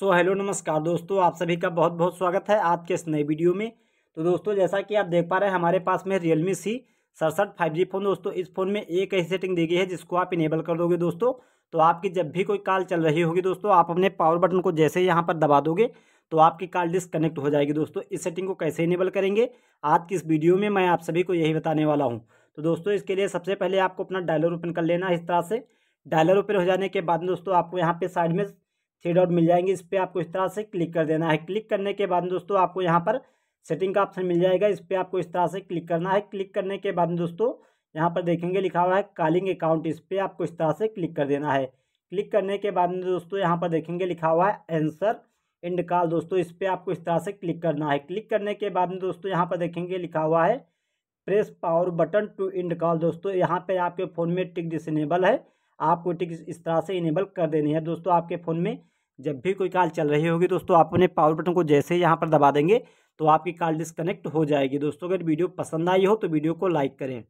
so hello नमस्कार दोस्तों आप सभी का बहुत बहुत स्वागत है आज के इस नए वीडियो में तो दोस्तों जैसा कि आप देख पा रहे हैं हमारे पास में रियलमी सी सड़सठ फाइव जी फ़ोन दोस्तों इस फ़ोन में एक ऐसी सेटिंग दी गई है जिसको आप इनेबल कर दोगे दोस्तों तो आपकी जब भी कोई कॉल चल रही होगी दोस्तों आप अपने पावर बटन को जैसे यहाँ पर दबा दोगे तो आपकी कॉल डिसकनेक्ट हो जाएगी दोस्तों इस सेटिंग को कैसे इनेबल करेंगे आज की इस वीडियो में मैं आप सभी को यही बताने वाला हूँ तो दोस्तों इसके लिए सबसे पहले आपको अपना डायलर ओपन कर लेना है इस तरह से डायलर ओपन हो जाने के बाद दोस्तों आपको यहाँ पे साइड में थ्री डॉट मिल जाएंगे इस पर आपको इस तरह से क्लिक कर देना है क्लिक करने के बाद दोस्तों आपको यहाँ पर सेटिंग का ऑप्शन मिल जाएगा इस पर आपको इस तरह से क्लिक करना है क्लिक करने के बाद दोस्तों यहाँ पर देखेंगे लिखा हुआ है कॉलिंग अकाउंट इस पर आपको इस तरह से क्लिक कर देना है क्लिक करने के बाद दोस्तों यहाँ पर देखेंगे लिखा हुआ है आंसर एंड कॉल दोस्तों इस पर आपको इस तरह से क्लिक करना है क्लिक करने के बाद में दोस्तों यहाँ पर देखेंगे लिखा हुआ है press power button to end call दोस्तों यहाँ पर आपके फ़ोन में टिक डिसनेबल है आपको टिक इस तरह से इनेबल कर देनी है दोस्तों आपके फ़ोन में जब भी कोई कॉल चल रही होगी दोस्तों आप अपने पावर बटन को जैसे ही यहाँ पर दबा देंगे तो आपकी कॉल डिस्कनेक्ट हो जाएगी दोस्तों अगर वीडियो पसंद आई हो तो वीडियो को लाइक करें